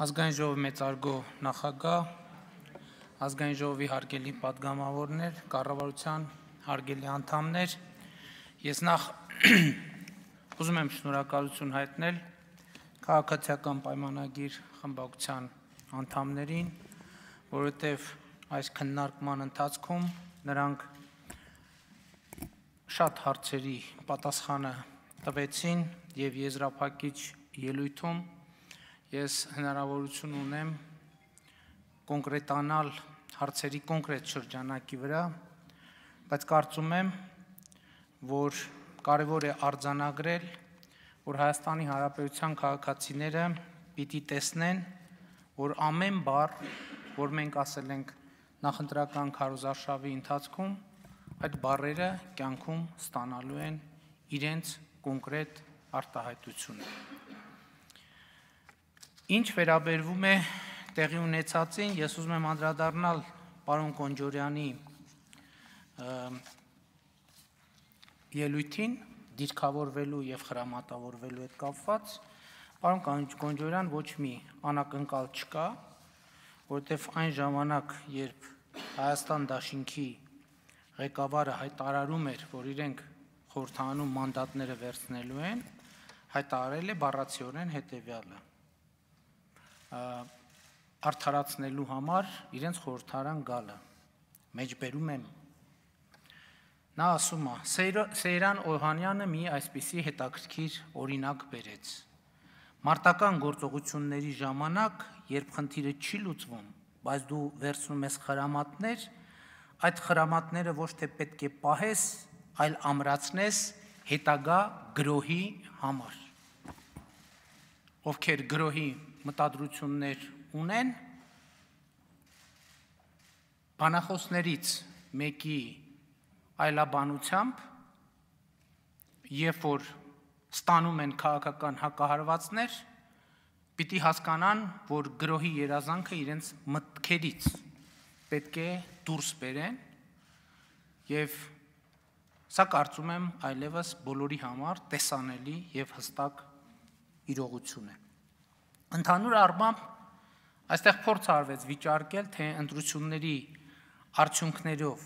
ազգային ժողովի մեծարգո նախագահ, ազգային ժողովի հարգելի падգամավորներ, կառավարության հարգելի անդամներ, ես նախ ուզում եմ շնորհակալություն հայտնել քաղաքացիական պայմանագիր խմբակցության անդամներին, որովհետև այս քննարկման ընթացքում նրանք շատ հարցերի պատասխանը տվեցին եւ եզրափակիչ ելույթում ես հնարավորություն ունեմ կոնկրետանալ հարցերի կոնկրետ շրջանակի վրա, բայց կարծում եմ, որ կարևոր է արձանագրել, որ Հայաստանի Հանրապետության քաղաքացիները պիտի տեսնեն, որ ամեն բառ, որ մենք ասել ենք նախընտրական քարոզարշավի ընթացքում, այդ բառերը կյանքում ստանալու են իրենց կոնկրետ արտահայտությունը։ Ինչ վերաբերվում է տեղի ունեցածին, ես ուզում եմ անդրադառնալ պարոն Կոնջորյանի ելույթին դիրքավորվելու եւ հրամատավորվելու հետ կապված պարոն Կոնջորյան ոչ մի անակնկալ չկա, որտեղ այն ժամանակ, երբ Հայաստան Դաշինքի ղեկավարը հայտարարում էր, որ իրենք խորհրդանում մանդատները վերցնելու են, հայտարարել է բառացիորեն հետեւյալը արդարացնելու համար իրենց խորհրդարան գալը մեջբերում եմ Նա ասում է. Սեյրան Օհանյանը մի այսպիսի հետաքրքիր օրինակ բերեց։ Մարտական գործողությունների ժամանակ, երբ խնդիրը չի լուծվում, բայց դու վերցնում ես խրամատներ, այդ խրամատները ոչ թե պետք է պահես, այլ ամրացնես հետագա գրոհի համար։ Ովքեր գրոհի մտադրություններ ունեն բանախոսներից մեկի այլաբանությամբ երբ որ ստանում են քաղաքական հակահարվածներ պիտի հասկանան որ գրոհի երազանքը իրենց մտքերից պետք է դուրս բերեն եւ Սա կարծում եմ այլևս բոլորի համար տեսանելի եւ հստակ իրողություն է։ Ընդհանուր առմամբ այստեղ փորձ արվեց վիճարկել, թե ընտրությունների արդյունքներով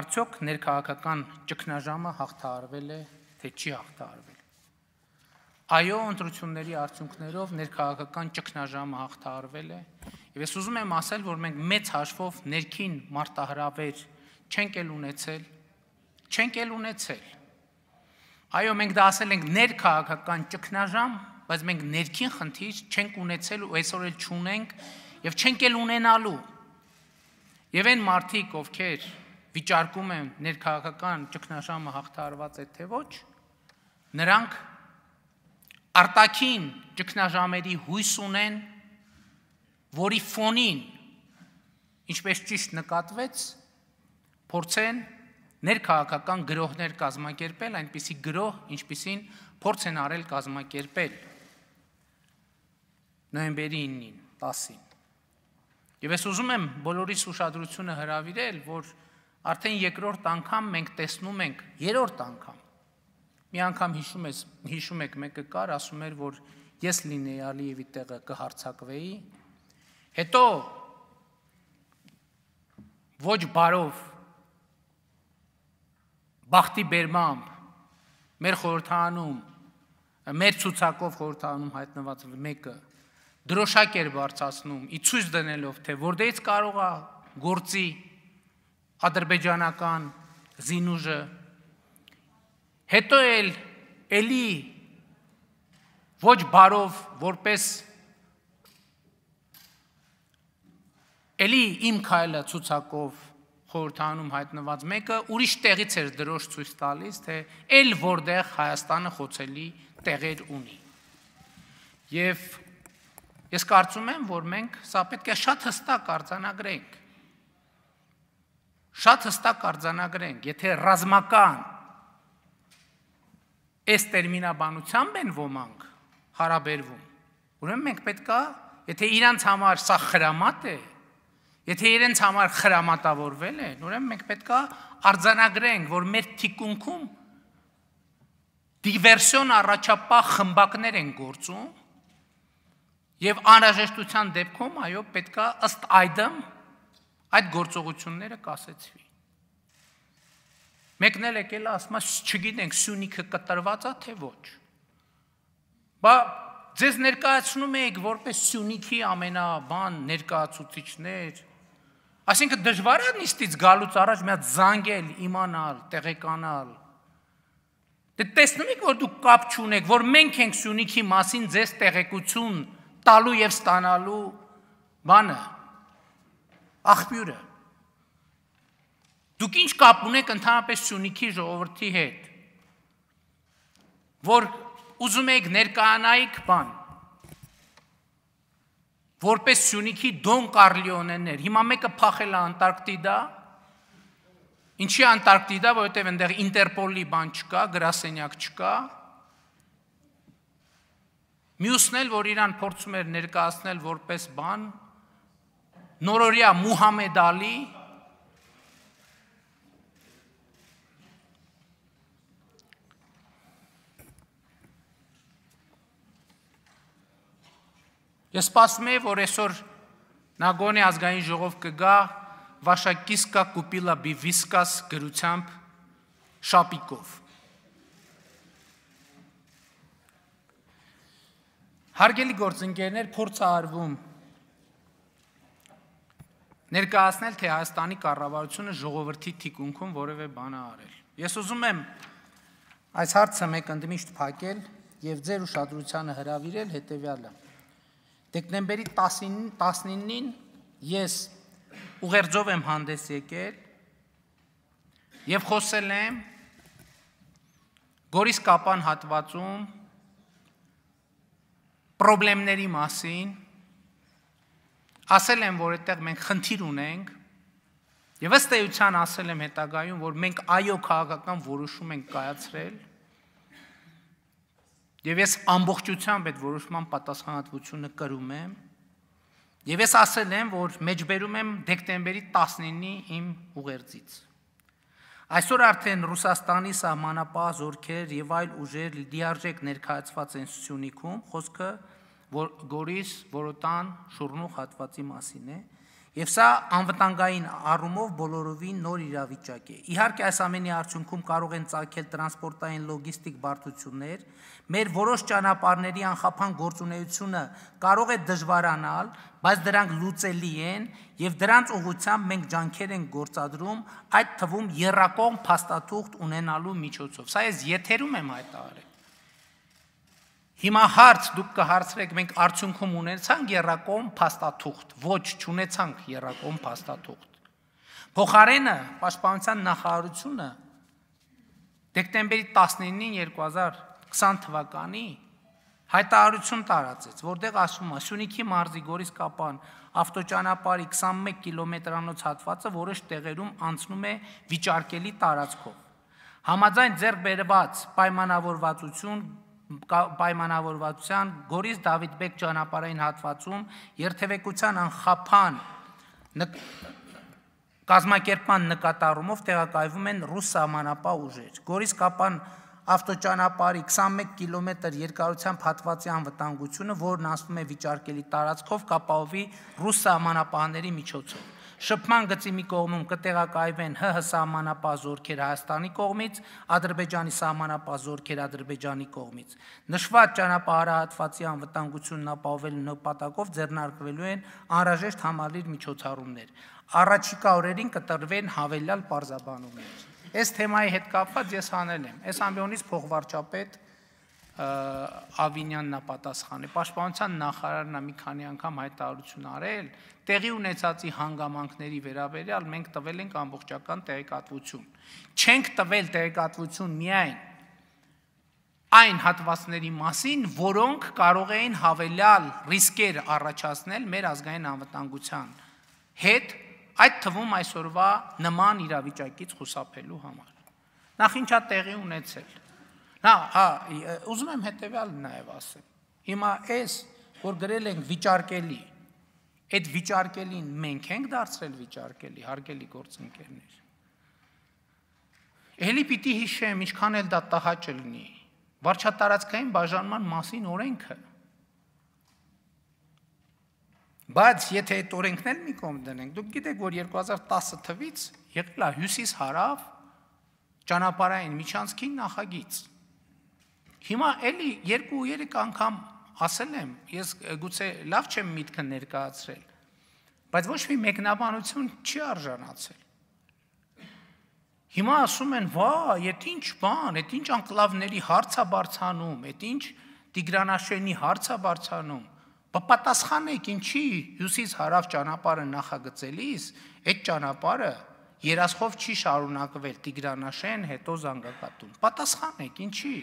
արդյոք ներքաղաքական ճգնաժամը հաղթահարվել է, թե չի հաղթահարվել։ Այո, ընտրությունների արդյունքներով ներքաղաքական ճգնաժամը հաղթահարվել է, եւ ես ուզում եմ ասել, որ մենք մեծ հաշվով ներքին մարտահրավեր չենք ել ունեցել, չենք ել ունեցել։ Այո, մենք դա ասել ենք ներքաղաքական ճգնաժամ, բայց մենք ներքին խնդիր չենք ունեցել ու այսօր էլ չունենք եւ չենք էլ ունենալու։ Եվ այն մարդիկ, ովքեր վիճարկում են ներքաղաքական ճգնաժամը հաղթարված է թե ոչ, նրանք արտաքին ճգնաժամերի հույս ունեն, որի ֆոնին ինչպես ճիշտ նկատվեց, փորձեն ներքաղաքական գրողներ կազմակերպել, այնպիսի գրող, ինչպիսին փորձ են արել կազմակերպել նոյեմբերի 9-ին, 10-ին։ Եվ ես ուզում եմ բոլորիս ուշադրությունը հրավիրել, որ արդեն երկրորդ անգամ մենք տեսնում ենք, երրորդ անգամ։ Մի անգամ հիշում ես, հիշում եք մեկը կար, ասում էր, որ ես լինեի Ալիևի տեղը կհարցակվեի։ Հետո ոչ բարով բախտի բերմամբ մեր խորհրդանում մեր ցուցակով խորհրդանում հայտնված մեկը դրոշակ էր բարձացնում, ի ցույց դնելով, թե որտեղից կարող է գործի ադրբեջանական զինուժը։ Հետո էլ էլի ոչ բարով որպես էլի իմ քայլը ցուցակով խորհրդանում հայտնված մեկը ուրիշ տեղից էր դրոշ ցույց տալիս, թե ել որտեղ Հայաստանը խոցելի տեղեր ունի։ Եվ Ես կարծում եմ, որ մենք սա պետք է շատ հստակ արձանագրենք։ Շատ հստակ արձանագրենք, եթե ռազմական այս տերմինաբանությամբ են ոմանք հարաբերվում, ուրեմն մենք պետքա, եթե իրանց համար սա խրամատ է, եթե իրենց համար խրամատավորվել են, ուրեմն մենք պետքա արձանագրենք, որ մեր թիկունքում դիվերսիոն առաջապահ խմբակներ են գործում Եվ անհրաժեշտության դեպքում, այո, պետքա ըստ այդմ այդ գործողությունները կասեցվի։ Մեկն էլ եկել է ասում, չգիտենք Սյունիքը կտրված է թե ոչ։ Բա ձեզ ներկայացնում եք որպես Սյունիքի ամենաբան ներկայացուցիչներ։ Այսինքն դժվար է նիստից գալուց առաջ մի հատ զանգել, իմանալ, տեղեկանալ։ Դե տեսնում եք, որ դուք կապ չունեք, որ մենք ենք Սյունիքի մասին ձեզ տեղեկություն տալու եւ ստանալու բանը աղբյուրը դուք ինչ կապ ունեք ընդհանրապես Սյունիքի ժողովրդի հետ որ ուզում եք ներկայանայիք բան որպես Սյունիքի Դոն Կարլիոնեններ հիմա մեկը փախել է Անտարկտիդա ինչի Անտարկտիդա որովհետև այնտեղ Ինտերպոլի բան չկա գրասենյակ չկա Մյուսն էլ, որ իրան փորձում էր ներկայացնել որպես բան, նորորյա Մուհամեդ Ալի Ես սպասում եմ, որ այսօր Նագոնի ազգային ժողով կգա Վաշակիսկա կուպիլա բիվիսկաս գրությամբ շապիկով։ Հարգելի գործընկերներ, փորձ արվում ներկայացնել, թե Հայաստանի կառավարությունը ժողովրդի թիկունքում որևէ բան է արել։ Ես ուզում եմ այս հարցը մեկ ընդմիշտ փակել եւ ձեր ուշադրությանը հրավիրել հետեւյալը։ Դեկտեմբերի 10-ին 19-ին ես ուղերձով եմ հանդես եկել եւ խոսել եմ Գորիս Կապան հատվածում խնդիրների մասին ասել եմ, որ այդտեղ մենք խնդիր ունենք Եվ ըստ էության ասել եմ հետագայում, որ մենք այո քաղաքական որոշում ենք կայացրել։ Եվ ես ամբողջությամբ այդ որոշման պատասխանատվությունը կրում եմ։ Եվ ես ասել եմ, որ մեջբերում եմ դեկտեմբերի 19-ի իմ ուղերձից։ Այսօր արդեն Ռուսաստանի սահմանապահ զորքեր եւ այլ ուժեր դիարժեք ներկայացված են Սյունիքում, խոսքը որ Գորիս, Որոտան, Շուրնուխ հատվածի մասին է, որ Եվ սա անվտանգային առումով բոլորովին նոր իրավիճակ է։ Իհարկե այս ամենի արդյունքում կարող են ցակել տրանսպորտային լոգիստիկ բարդություններ, մեր որոշ ճանապարհների անխափան գործունեությունը կարող է դժվարանալ, բայց դրանք լուծելի են եւ դրանց ուղղությամբ մենք ջանքեր ենք գործադրում, այդ թվում երրակողմ փաստաթուղթ ունենալու միջոցով։ Սա ես եթերում եմ հայտարարել։ Հիմա հարց դուք կհարցրեք, մենք արդյունքում ունեցանք երակոմ փաստաթուղթ։ Ոչ, չունեցանք երակոմ փաստաթուղթ։ Փոխարենը Պաշտպանության նախարարությունը դեկտեմբերի 19-ին 2020 թվականի հայտարարություն տարածեց, որտեղ ասվում է Սյունիքի մարզի Գորիս Կապան ավտոճանապարհի 21 կիլոմետրանոց հատվածը որոշ տեղերում անցնում է վիճարկելի տարածքով։ Համաձայն ձեռք բերված պայմանավորվածություն պայմանավորվածության Գորիս Դավիթբեկ ճանապարհային հատվածում երթևեկության անխափան կազմակերպման նկատառումով տեղակայվում են ռուս սահմանապահ ուժեր։ Գորիս կապան ավտոճանապարհի 21 կիլոմետր երկարությամբ հատվածի անվտանգությունը, որն ասվում է վիճարկելի տարածքով կապահովի ռուս սահմանապահների միջոցով։ Շփման գծի մի կողմում կտեղակայվեն ՀՀ սահմանապահ զորքեր Հայաստանի կողմից, Ադրբեջանի սահմանապահ զորքեր Ադրբեջանի կողմից։ Նշված ճանապարհահատվածի անվտանգությունն ապահովելու նպատակով ձեռնարկվելու են անհրաժեշտ համալիր միջոցառումներ։ Առաջիկա օրերին կտրվեն հավելյալ պարզաբանումներ։ Այս թեմայի հետ կապված ես անել եմ։ Այս ամբիոնից փոխվարչապետ Ավինյանն է պատասխանը։ Պաշտպանության նախարարն է մի քանի անգամ հայտարարություն արել, տեղի ունեցածի հանգամանքների վերաբերյալ մենք տվել ենք ամբողջական տեղեկատվություն։ Չենք տվել տեղեկատվություն միայն այն հատվածների մասին, որոնք կարող էին հավելյալ ռիսկեր առաջացնել մեր ազգային անվտանգության հետ, այդ թվում այսօրվա նման իրավիճակից խուսափելու համար։ Նախ ինչա տեղի ունեցել։ Հա, հա, ուզում եմ հետեւյալն նաև ասեմ։ Հիմա այս, որ գրել ենք վիճարկելի, այդ վիճարկելին մենք ենք դարձրել վիճարկելի, հարգելի գործընկերներ։ Էլի պիտի հիշեմ, ինչքան էլ դա տհաճ լինի, վարչատարածքային բաժանման մասին օրենքը։ Բայց եթե այդ օրենքն էլ մի կողմ դնենք, դուք գիտեք, որ 2010 թվից եղել է հյուսիս հարավ ճանապարհային միջանցքի նախագիծ Հիմա էլի 2-3 անգամ ասել եմ, ես գուցե լավ չեմ միտքը ներկայացրել, բայց ոչ մի մեկնաբանություն չի արժանացել։ Հիմա ասում են, «Վա, այդ ինչ բան, այդ ինչ անկլավների հարցա բարձանում, այդ ինչ Տիգրանաշենի հարցա բարձանում»։ Բա պատասխանեք, ինչի հյուսիս հարավ ճանապարհը նախագծելիս, այդ ճանապարհը երասխով չի շարունակվել Տիգրանաշեն, հետո Զանգակատուն։ Պատասխանեք, ինչի՞։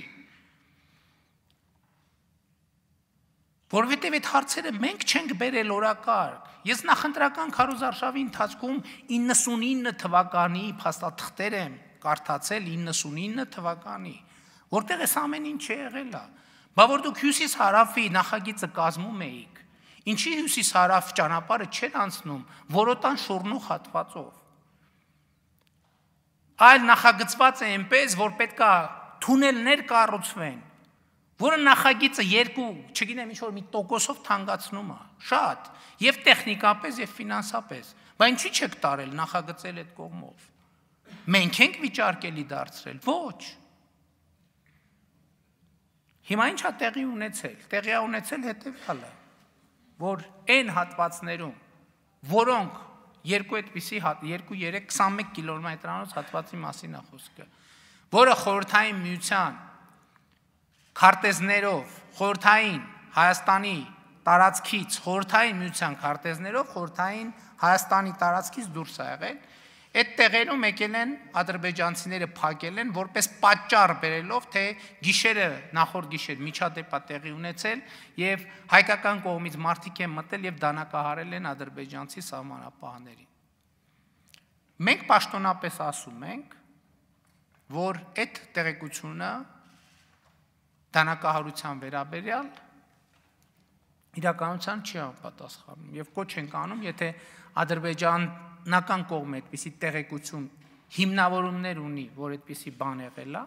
Որովհետև այդ հարցերը մենք չենք բերել օրակարգ։ Ես նախընտրական քարոզարշավի ընթացքում 99 թվականի փաստաթղթեր եմ կարդացել 99 թվականի, որտեղ էս ամեն ինչ եղել է։ Բա որ դուք հյուսիս հարավի նախագիծը կազմում էիք, ինչի հյուսիս հարավ ճանապարհը չեն անցնում որոտան շորնու հատվածով։ Այլ նախագծված է այնպես, որ պետքա թունելներ կառուցվեն որը նախագիծը երկու, չգիտեմ, ինչ որ մի տոկոսով թանկացնում է, շատ, եւ տեխնիկապես եւ ֆինանսապես։ Բայց ինչի՞ չեք տարել նախագծել այդ կողմով։ Մենք ենք վիճարկելի դարձրել։ Ոչ։ Հիմա ինչա տեղի ունեցել։ Տեղի է ունեցել հետեւյալը, որ այն հատվածներում, որոնք երկու այդպիսի հատ 2 3 21 կիլոմետրանոց հատվածի մասին է խոսքը, որը խորթային միության քարտեզներով խորթային Հայաստանի տարածքից խորթային միության քարտեզներով խորթային Հայաստանի տարածքից դուրս է եղել Այդ տեղերում եկել են ադրբեջանցիները փակել են որպես պատճառ բերելով թե գիշերը նախորդ գիշեր միջադեպա տեղի ունեցել եւ հայկական կողմից մարտիկ են մտել եւ դանակահարել են ադրբեջանցի սահմանապահներին։ Մենք պաշտոնապես ասում ենք, որ այդ տեղեկությունը դանակահարության վերաբերյալ իրականության չի համապատասխանում եւ կոչ ենք անում, եթե ադրբեջանական կողմը այդպիսի տեղեկություն հիմնավորումներ ունի, որ այդպիսի բան եղել է,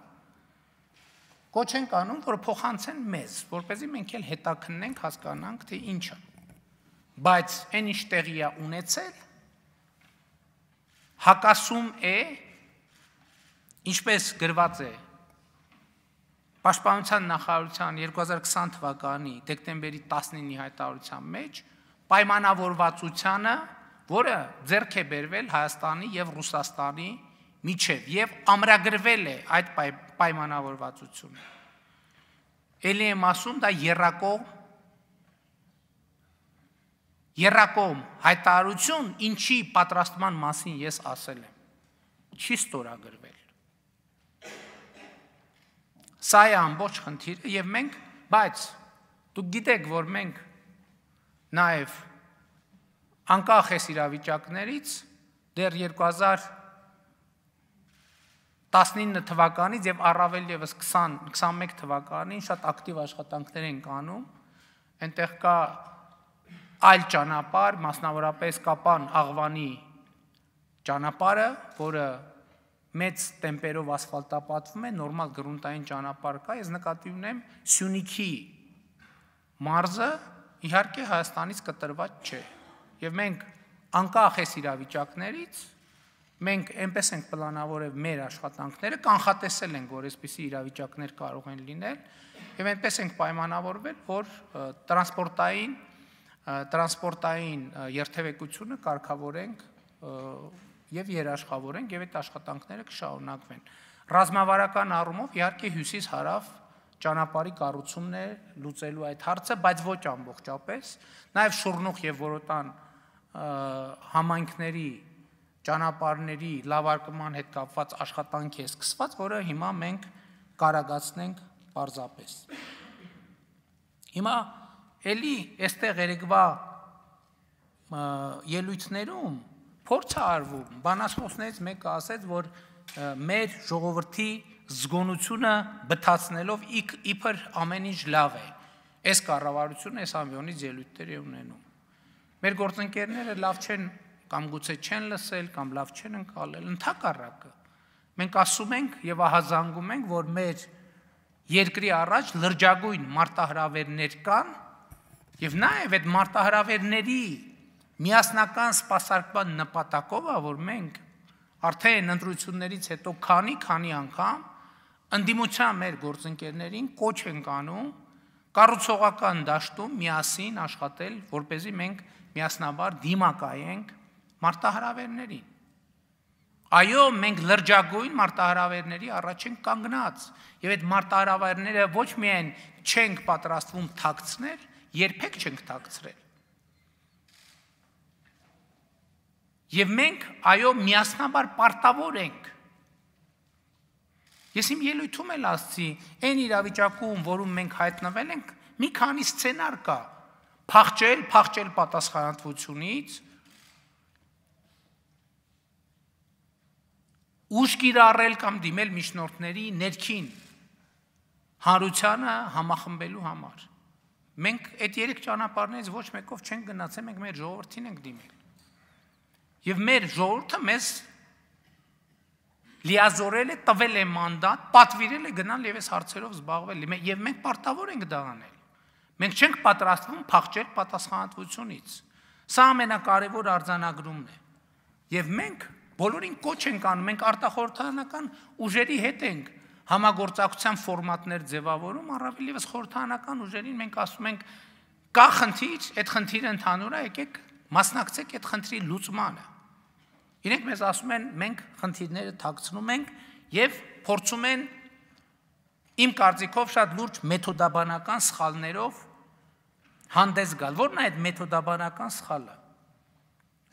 կոչ ենք անում, որ փոխանցեն մեզ, որ เป զի մենք էլ հետաքննենք, հասկանանք, թե ինչ է։ Բայց այն ինչ տեղի է ունեցել, հակասում է ինչպես գրված է Պաշտպանության նախարարության 2020 թվականի դեկտեմբերի 19-ի հայտարարության մեջ պայմանավորվածությունը, որը ձեռք է բերվել Հայաստանի եւ Ռուսաստանի միջև եւ ամրագրվել է այդ պայ, պայմանավորվածությունը։ Էլի եմ ասում, դա երրակող երրակողմ հայտարարություն, ինչի պատրաստման մասին ես ասել եմ։ Չի ստորագրվել Սա է ամբողջ խնդիրը եւ մենք, բայց դուք գիտեք, որ մենք նաեւ անկախ այս իրավիճակներից դեռ 2019 թվականից եւ առավել եւս 20 21 թվականին շատ ակտիվ աշխատանքներ ենք անում։ Այնտեղ կա այլ ճանապարհ, մասնավորապես Կապան աղվանի ճանապարհը, որը մեծ տեմպերով ասֆալտապատվում է, նորմալ գրունտային ճանապարհ կա, ես նկատի ունեմ Սյունիքի մարզը իհարկե Հայաստանից կտրված չէ։ Եվ մենք անկախ այս իրավիճակներից մենք այնպես ենք պլանավորել մեր աշխատանքները, կանխատեսել ենք, որ այսպիսի իրավիճակներ կարող են լինել, եւ այնպես ենք պայմանավորվել, որ տրանսպորտային տրանսպորտային երթևեկությունը կարգավորենք եւ երաշխավորենք եւ այդ աշխատանքները կշարունակվեն։ Ռազմավարական առումով իհարկե հյուսիս հարավ ճանապարհի կառուցումն է լուծելու այդ հարցը, բայց ոչ ամբողջապես, նաև շուրնուխ եւ որոտան համայնքների ճանապարհների լավարկման հետ կապված աշխատանք է սկսված, որը հիմա մենք կարագացնենք parzapes։ Հիմա ելի այստեղ երեկվա ելույթներում փորձ է արվում։ Բանաստեղծներից մեկը ասաց, որ մեր ժողովրդի զգոնությունը բթացնելով իբր ամեն ինչ լավ է։ Այս կառավարությունը այս ամյոնից ելույթներ է ունենում։ Մեր գործընկերները լավ չեն կամ գուցե չեն լսել կամ լավ չեն ընկալել ընդհակառակը։ Մենք ասում ենք եւ ահազանգում ենք, որ մեր երկրի առաջ լրջագույն մարտահրավերներ կան եւ նաեւ այդ մարտահրավերների միասնական սպասարկման նպատակով է, որ մենք արդեն ընտրություններից հետո քանի քանի անգամ ընդդիմության մեր գործընկերներին կոչ ենք անում կառուցողական դաշտում միասին աշխատել, որ เป զի մենք միասնաբար դիմակայենք մարտահրավերներին։ Այո, մենք լրջագույն մարտահրավերների առաջ ենք կանգնած, եւ այդ մարտահրավերները ոչ միայն չենք պատրաստվում թաքցնել, երբեք չենք թաքցրել, Եվ մենք այո միասնաբար պարտավոր ենք։ Ես իմ ելույթում էլ ասացի, այն իրավիճակում, որում մենք հայտնվել ենք, մի քանի սցենար կա. փախչել, փախչել պատասխանատվությունից, ուշք իրարել կամ դիմել միջնորդների ներքին հանրությանը համախմբելու համար։ Մենք այդ երեք ճանապարհներից ոչ մեկով չենք գնացել, մենք մեր ժողովրդին ենք դիմել։ Եվ մեր ժողովուրդը մեզ լիազորել է, տվել է մանդատ, պատվիրել է գնալ եւ այս հարցերով զբաղվել։ Եվ մենք պարտավոր ենք դա անել։ Մենք չենք պատրաստվում փախչել պատասխանատվությունից։ Սա ամենակարևոր արձանագրումն է։ Եվ մենք բոլորին կոչ ենք անում, մենք արտախորհրդանական ուժերի հետ ենք համագործակցության ֆորմատներ ձևավորում, առավել եւս խորհրդանական ուժերին մենք ասում ենք կա խնդիր, այդ խնդիրը ընդհանուր է, եկեք մասնակցեք այդ խնդրի լուծմանը։ Իրենք մեզ ասում են, մենք խնդիրները թաքցնում ենք եւ փորձում են իմ կարծիքով շատ լուրջ մեթոդաբանական սխալներով հանդես գալ։ Որն է այդ մեթոդաբանական սխալը։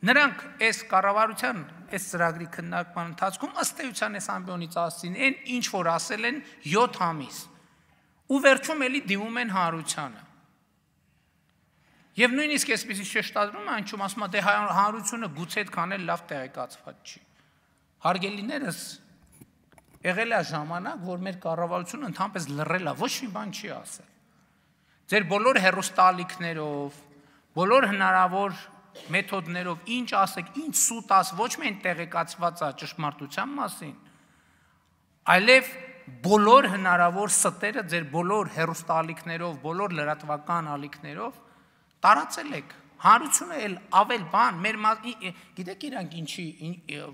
Նրանք այս կառավարության այս ծրագրի քննարկման ընթացքում ըստ էության այս ամբիոնից ասին այն ինչ որ ասել են 7 ամիս։ Ու վերջում էլի դիմում են հանրությանը։ Եվ նույնիսկ այսպես շեշտադրում է, անչում ասում է, դե հա-, հանրությունը գուցե այդքան էլ լավ տեղեկացված չի։ Հարգելիներս եղել է ժամանակ, որ մեր կառավարությունը ընդհանրապես լռել է, ոչ մի բան չի ասել։ Ձեր բոլոր հերոստալիքներով, բոլոր հնարավոր մեթոդներով ինչ ասեք, ինչ սուտ աս, ոչ միայն տեղեկացված է ճշմարտության մասին, այլև բոլոր հնարավոր ստերը ձեր բոլոր հերոստալիքներով, բոլոր լրատվական ալիքներով տարածել եք, հանրությունը էլ ավել բան, մեր գիտեք իրանք ինչի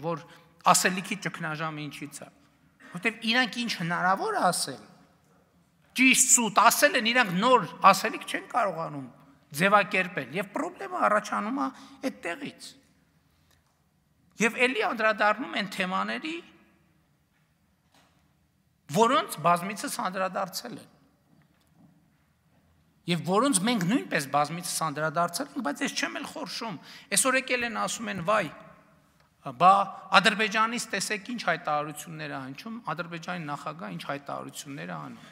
որ ասելիքի ճգնաժամը ինչից է։ Որտեւ իրանք ինչ հնարավոր է ասել։ Ճիշտ սուտ ասել են իրանք նոր ասելիք չեն կարողանում ձևակերպել եւ խնդրեմը առաջանում է այդտեղից։ Եվ ելի անդրադառնում են թեմաների, որոնց բազմիցս անդրադարձել են։ Եվ որոնց մենք նույնպես բազմիցս անդրադարձել ենք, բայց ես չեմ էլ խորշում։ Այսօր եկել են ասում են, վայ, բա Ադրբեջանից տեսեք ինչ հայտարարություններ է հնչում, Ադրբեջանի նախագահ ինչ հայտարարություններ է անում։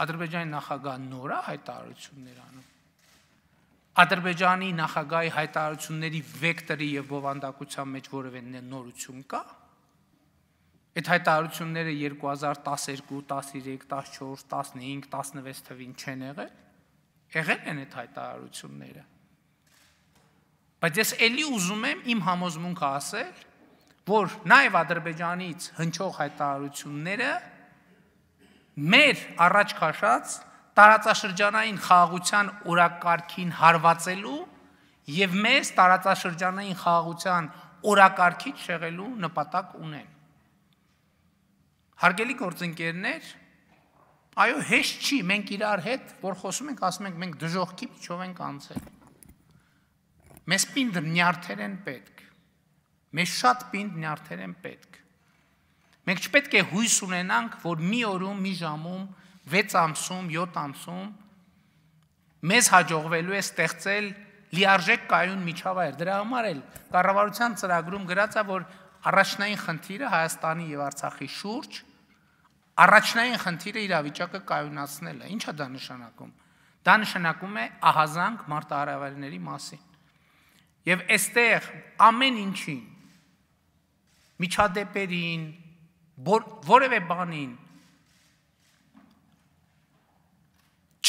Ադրբեջանի նախագահ նորա հայտարարություններ անում։ Ադրբեջանի նախագահի հայտարարությունների վեկտորի եւ բովանդակության մեջ որևէ նորություն կա՞ Այդ հայտարարությունները 2012, 13, 14, 15, 16 թվին չեն եղել։ Եղել են այդ հայտարարությունները։ Բայց ես ելի ուզում եմ իմ համոզմունքը ասել, որ նաև Ադրբեջանից հնչող հայտարարությունները մեր առաջ քաշած տարածաշրջանային խաղաղության օրակարգին հարվածելու եւ մեզ տարածաշրջանային խաղաղության օրակարգից շեղելու նպատակ ունեն։ Հարգելի գործընկերներ, այո, հեշտ չի, մենք իրար հետ, որ խոսում ենք, ասում ենք, մենք դժողքի միջով ենք անցել։ Մեզ պինդ նյարդեր են պետք։ Մեզ շատ պինդ նյարդեր են պետք։ Մենք չպետք է հույս ունենանք, որ մի օրում, մի ժամում, 6 ամսում, 7 ամսում մեզ հաջողվելու է ստեղծել լիարժեք կայուն միջավայր։ Դրա համար էլ կառավարության ծրագրում գրած է, որ առաջնային խնդիրը Հայաստանի եւ Արցախի շուրջ Առաջնային խնդիրը իրավիճակը կայունացնելն է։ Ինչ է դա նշանակում։ Դա նշանակում է ահազանգ մարտահրավերների մասին։ Եվ այստեղ ամեն ինչին միջադեպերին, որևէ բանին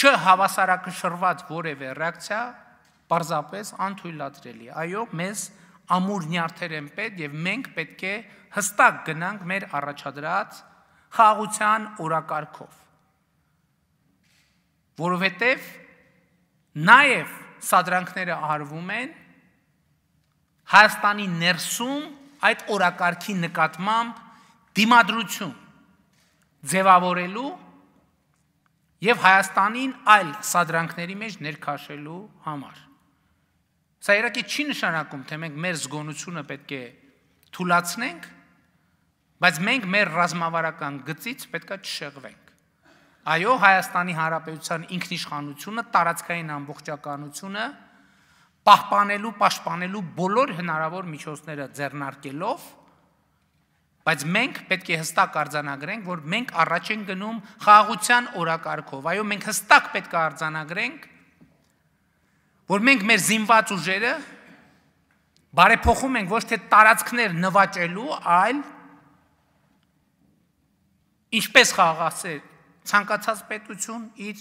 չհավասարակշռված որևէ ռեակցիա պարզապես անթույլատրելի։ Այո, մեզ ամուր նյարդեր են պետք եւ մենք պետք է հստակ գնանք մեր առաջադրած խաղության օրակարգով։ Որովհետև նաև սադրանքները արվում են Հայաստանի ներսում այդ օրակարգի նկատմամբ դիմադրություն ձևավորելու եւ Հայաստանին այլ սադրանքների մեջ ներքաշելու համար։ Սա երակի չի նշանակում, թե մենք մեր զգոնությունը պետք է թուլացնենք, Բայց մենք մեր ռազմավարական գծից պետքա չշեղվենք։ Այո, Հայաստանի Հանրապետության ինքնիշխանությունը, տարածքային ամբողջականությունը պահպանելու, պաշտպանելու բոլոր հնարավոր միջոցները ձեռնարկելով, բայց մենք պետք է հստակ արձանագրենք, որ մենք առաջ են գնում խաղաղության օրակարգով։ Այո, մենք հստակ պետք է արձանագրենք, որ մենք մեր զինված ուժերը բարեփոխում ենք ոչ թե տարածքներ նվաճելու, այլ Ինչպես խաղացել ցանկացած պետություն իր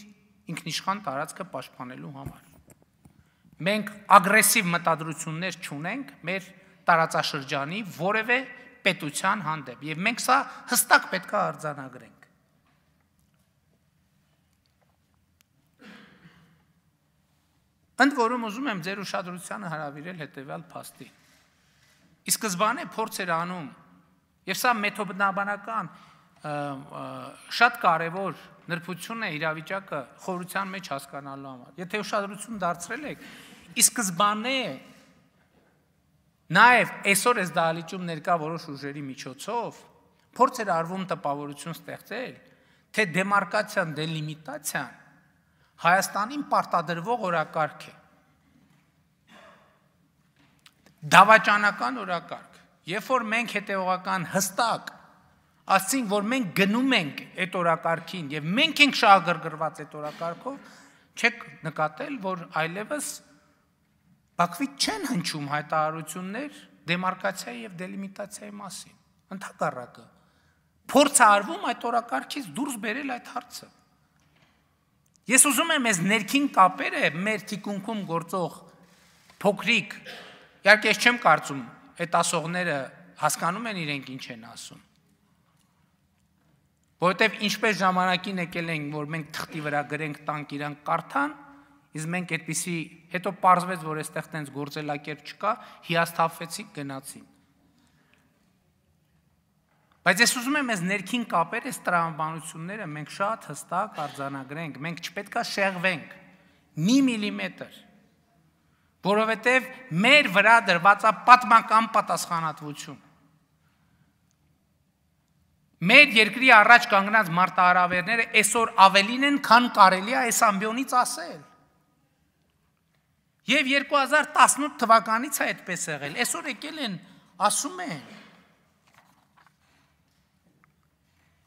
ինքնիշխան տարածքը պաշտպանելու համար։ Մենք ագրեսիվ մտադրություններ չունենք մեր տարածաշրջանի որևէ պետության հանդեպ եւ մենք սա հստակ պետքա արձանագրենք։ Ընդ որում ուզում եմ ձեր ուշադրությանը հրավիրել հետևյալ փաստի։ Իսկ զբանը փորձ էր անում եւ սա մեթոդնաբանական շատ կարևոր նրբություն է իրավիճակը խորության մեջ հասկանալու համար։ Եթե ուշադրություն դարձրել եք, ի սկզբանե նաև այսօր այս դահլիճում ներկա որոշ ուժերի միջոցով փորձեր արվում տպավորություն ստեղծել, թե դեմարկացիան, դելիմիտացիան Հայաստանին պարտադրվող օրակարգ է։ Դավաճանական օրակարգ։ Երբ որ մենք հետևողական հստակ Աստծին, որ մենք գնում ենք այդ օրակարգին եւ մենք ենք շահագրգռված այդ օրակարգով, չեք նկատել, որ այլևս Բաքվի չեն հնչում հայտարարություններ դեմարկացիայի եւ դելիմիտացիայի մասին։ Ընթակառակը փորձ արվում այդ օրակարգից դուրս բերել այդ հարցը։ Ես ուզում եմ այս ներքին կապերը մեր թիկունքում գործող փոքրիկ իհարկե ես չեմ կարծում այդ ասողները հասկանում են իրենք ինչ են ասում Որովհետև ինչպես ժամանակին եկել ենք, որ մենք թղթի վրա գրենք տանկ իրան կարթան, իսկ մենք այդպիսի հետո parzվեց, որ այստեղ տենց գործելակերպ չկա, հիասթափվեցին, գնացին։ Բայց ես ուզում եմ այս ներքին կապերը, այս տրամաբանությունները մենք շատ հստակ արձանագրենք, մենք չպետքա շեղվենք մի միլիմետր, որովհետև մեր վրա դրվածա պատմական պատասխանատվություն Մեր երկրի առաջ կանգնած մարտահրավերները այսօր ավելին են, քան կարելի է այս ամբիոնից ասել։ Եվ 2018 թվականից է այդպես եղել։ Այսօր եկել են, ասում են,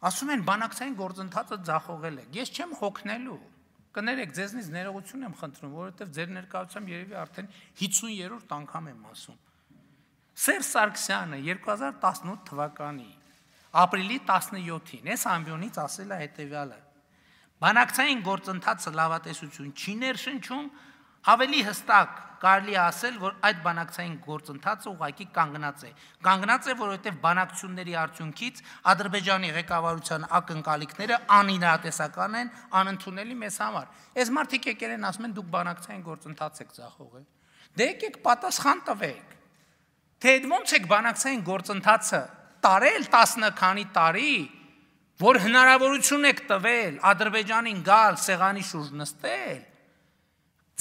Ասում են բանակցային գործընթացը ձախողել եք։ Ես չեմ հոգնելու։ Կներեք, ձեզնից ներողություն եմ խնդրում, որովհետև ձեր ներկայությամբ երևի արդեն 50-րդ անգամ եմ ասում։ Սերժ Սարգսյանը 2018 թվականի ապրիլի 17-ին այս ամբյոնից ասել է հետևյալը. Բանակցային գործընթացը լավատեսություն չի ներշնչում, ավելի հստակ կարելի ասել, որ այդ բանակցային գործընթացը ուղղակի կանգնած է։ Կանգնած է, որովհետև բանակցությունների արդյունքից Ադրբեջանի ղեկավարության ակնկալիքները անինատեսական են, անընդունելի մեզ համար։ Այս մարդիկ եկել են ասում են դուք բանակցային գործընթաց եք ցախողել։ Դե եկեք պատասխան տվեք։ Թե ոնց եք բանակցային գործընթացը տարել 10 քանի տարի, որ հնարավորություն եք տվել Ադրբեջանին գալ սեղանի շուրջ նստել,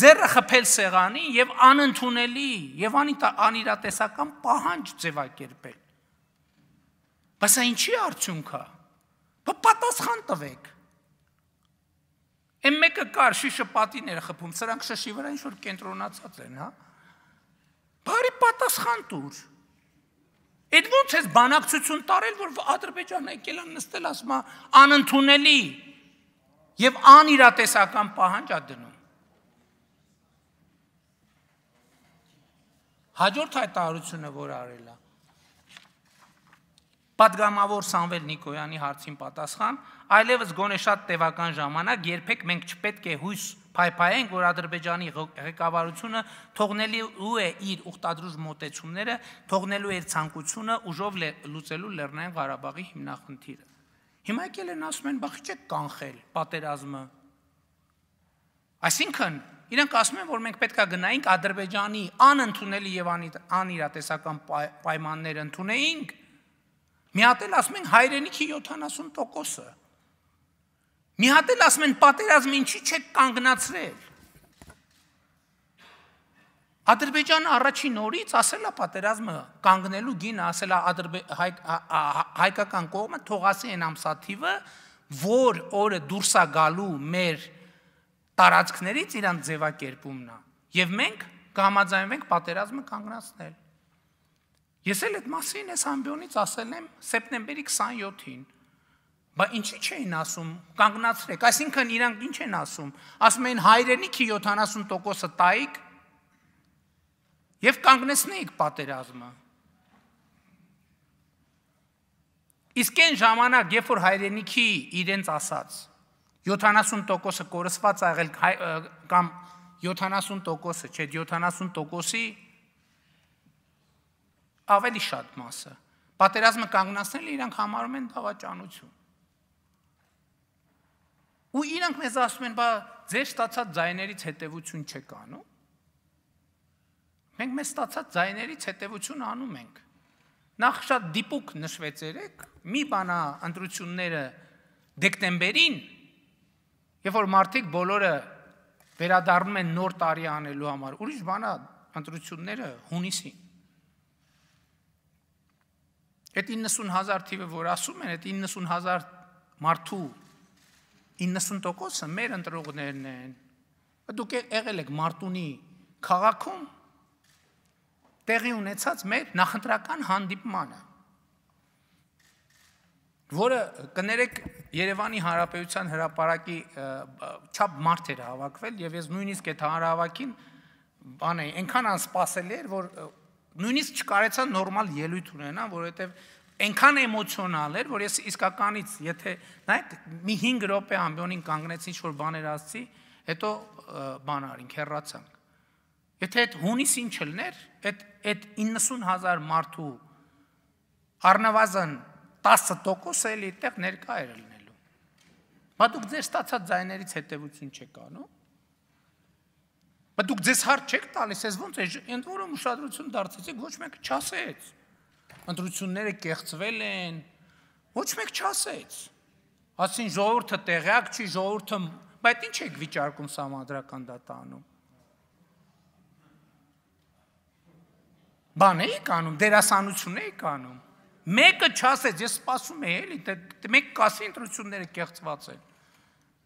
ձեռը խփել սեղանին եւ անընդունելի եւ անիրատեսական պահանջ ձևակերպել։ Բայց այն ինչի արդյունքա։ Բա պատասխան տվեք։ Էն մեկը կար շիշը պատիներ խփում, սրանք շշի վրա ինչ որ կենտրոնացած են, հա։ Բարի պատասխան տուր։ Այդ ո՞նց էս բանակցություն տարել, որ Ադրբեջանը եկել է նստել, ասում է, անընդունելի եւ անիրատեսական պահանջ ա դնում։ Հաջորդ հայտարարությունը որ արելա։ Պատգամավոր Սամվել Նիկոյանի հարցին պատասխան, այլևս գոնե շատ տևական ժամանակ երբեք մենք չպետք է հույս փայփայենք, որ Ադրբեջանի ղեկավարությունը թողնելու է իր ուխտադրուժ մոտեցումները, թողնելու է իր ցանկությունը ուժով լուծելու Լեռնային Ղարաբաղի հիմնախնդիրը։ Հիմա եկել են ասում են, բախի չեք կանխել պատերազմը։ Այսինքն, իրենք ասում են, որ մենք պետքա գնայինք Ադրբեջանի անընդունելի եւ անիրատեսական պայմաններ ընդունեինք։ Մի հատ էլ ասում են հայրենիքի 70%-ը։ Մի հատ էլ ասում են պատերազմ ինչի՞ չեք կանգնացրել։ Ադրբեջանը առաջին օրից ասել է պատերազմը կանգնելու գինը, ասել է հայկական կողմը թողասի այն ամսաթիվը, որ օրը դուրս է գալու մեր տարածքներից իրան ձևակերպումն է։ Եվ մենք կհամաձայնվենք պատերազմը կանգնացնել։ Ես էլ այդ մասին այս ամբիոնից ասել եմ սեպտեմբերի 27-ին Բա ինչի չեն ասում, կանգնացրեք։ Այսինքն իրանք ինչ են ասում։ Ասում են հայրենիքի 70%-ը տայիք եւ կանգնեցնեիք պատերազմը։ Իսկ այն ժամանակ, երբ որ հայրենիքի իրենց ասած 70%-ը կորսված ա եղել կամ 70%-ը, չէ, 70%-ի ավելի շատ մասը։ Պատերազմը կանգնացնել իրանք համարում են դավաճանություն ու իրանք մեզ ասում են, բա ձեր ստացած ձայներից հետևություն չեք անում։ Մենք մեզ ստացած ձայներից հետևություն անում ենք։ Նախ շատ դիպուկ նշվեց երեք, մի բանա ընտրությունները դեկտեմբերին, երբ որ մարդիկ բոլորը վերադառնում են նոր տարի անելու համար, ուրիշ բանա ընտրությունները հունիսին։ Այդ 90000 թիվը, որ ասում են, այդ 90000 մարդու 90%-ը մեր ընտրողներն են։ Դուք եղել եք Մարտունի քաղաքում տեղի ունեցած մեր նախընտրական հանդիպմանը, որը կներեք Երևանի Հանրապետության հրապարակի չափ մարդ էր հավաքվել եւ ես նույնիսկ այդ հանրահավաքին բան էի, այնքան անսպասելի էր, որ նույնիսկ չկարեցա նորմալ ելույթ ունենա, որովհետեւ Այնքան էմոցիոնալ էր, որ ես իսկականից, եթե նայեք, մի 5 րոպե ամբյոնին կանգնեցի ինչ որ բաներ ասացի, հետո բան արինք, հեռացանք։ Եթե այդ հունիսին չլներ, այդ այդ 90000 մարդու առնվազն 10% էլի այդտեղ ներկա էր լինելու։ Բա դուք ձեր ստացած ձայներից հետևություն չեք անում։ Բա դուք ձեզ հարց չեք տալիս, ես ոնց է, ընդ որում ուշադրություն դարձեցիք, ոչ մեկը չասեց ընտրությունները կեղծվել են։ Ոչ մեկ չասեց։ Ասին ժողովուրդը տեղյակ չի, ժողովուրդը, բայց ի՞նչ եք վիճարկում համադրական դատանում։ Բան էիք անում, դերասանություն էիք անում։ Մեկը չասեց, ես սպասում եի էլի, թե մեկ կասի ընտրությունները կեղծված են։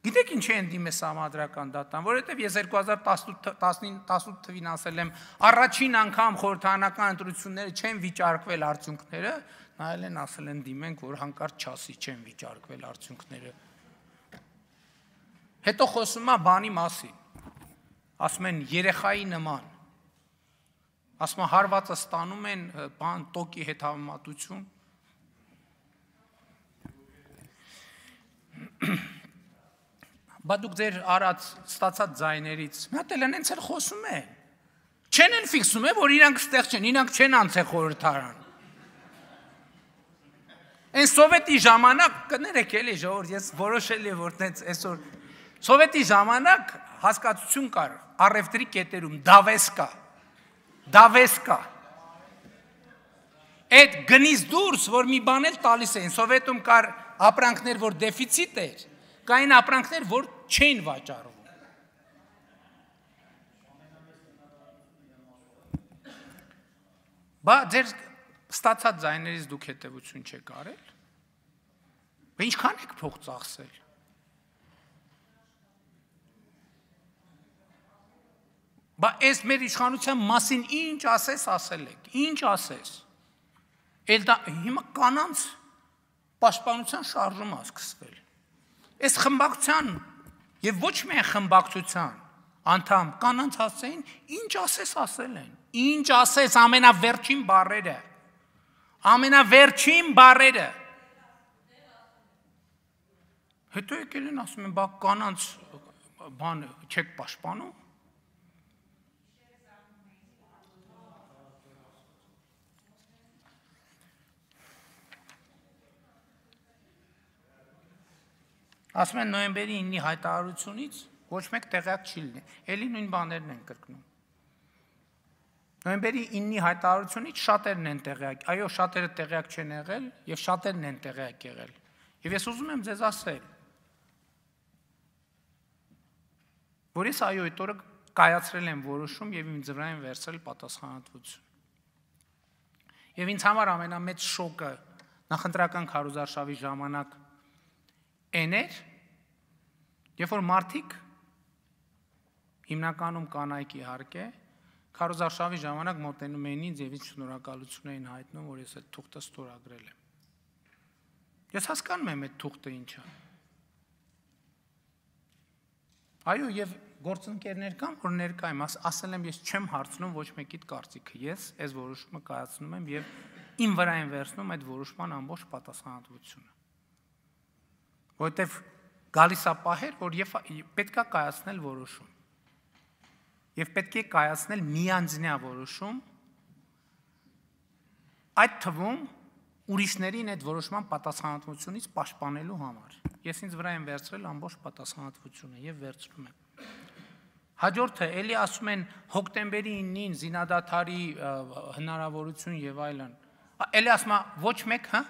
Գիտեք ինչ է ընդի մեզ համադրական դատան, որովհետև ես 2018 թվին ասել եմ, առաջին անգամ խորհրդանական ընտրությունները չեն վիճարկվել արդյունքները, նայել են ասել են դիմենք, որ հանկարծ չասի չեն վիճարկվել արդյունքները։ Հետո խոսում է բանի մասին։ Ասում են երեխայի նման։ Ասում է հարվածը ստանում են բան տոկի հետ համատություն բա դուք ձեր արած ստացած ձայներից մի հատ էլ այնց էլ խոսում են չեն են ֆիքսում է որ իրանք ստեղ չեն իրանք չեն անցել խորհրդարան այն սովետի ժամանակ կներեք էլի ժողովուրդ ես որոշել եմ որ տենց այսօր սովետի ժամանակ հասկացություն կար առևտրի կետերում դավես կա դավես կա այդ գնից դուրս որ մի բան էլ տալիս էին սովետում կար ապրանքներ որ դեֆիցիտ էր կային ապրանքներ որ չեն վաճառվում։ Բա ձեր ստացած ձայներից դուք հետևություն չեք արել։ Բա ինչքան եք փող ծախսել։ Բա այս մեր իշխանության մասին ինչ ասես ասել եք, ինչ ասես։ Էլ դա հիմա կանանց պաշտպանության շարժումը սկսվել։ Այս խմբակցության Եվ ոչ միայն խմբակցության, անդամ կանանց հասցեին ինչ ասես ասել են։ Ինչ ասես ամենավերջին բառերը։ Ամենավերջին բառերը։ Հետո եկել են ասում են, բա կանանց բան չեք պաշտպանում։ ասում են նոյեմբերի 9-ի հայտարարությունից ոչ մեկ տեղյակ չի լինի։ Էլի նույն բաներն են կրկնում։ Նոյեմբերի 9-ի հայտարարությունից շատերն են տեղյակ։ Այո, շատերը տեղյակ չեն եղել եւ շատերն են տեղյակ եղել։ Եվ ես ուզում եմ ձեզ ասել, որ ես այո այդ օրը կայացրել եմ որոշում եւ իմ ձվրա են վերցրել պատասխանատվություն։ Եվ ինձ համար ամենամեծ շոկը նախնդրական քարոզարշավի ժամանակ էներ, երբ որ մարդիկ հիմնականում կանայք իհարկե քարոզարշավի ժամանակ մոտենում էին ինձ եւ ինձ շնորհակալություն էին հայտնում, որ ես այդ թուղթը ստորագրել եմ։ Ես հասկանում եմ այդ թուղթը ինչա։ Այո, եւ գործընկերներ կան, որ ներկա եմ, ասել եմ ես չեմ հարցնում ոչ մեկիդ կարծիքը։ Ես այս որոշումը կայացնում եմ եւ իմ վրա եմ վերցնում այդ որոշման ամբողջ պատասխանատվությունը որովհետև գալիս է պահեր, որ եւ պետքա կայացնել որոշում։ Եվ պետք է կայացնել միանձնյա որոշում, այդ թվում ուրիշներին այդ որոշման պատասխանատվությունից պաշտպանելու համար։ Ես ինձ վրա եմ վերցրել ամբողջ պատասխանատվությունը եւ վերցնում եմ։ Հաջորդը էլի ասում են հոկտեմբերի 9-ին զինադատարի հնարավորություն եւ այլն։ Էլի ասում է ոչ մեկ, հա՞,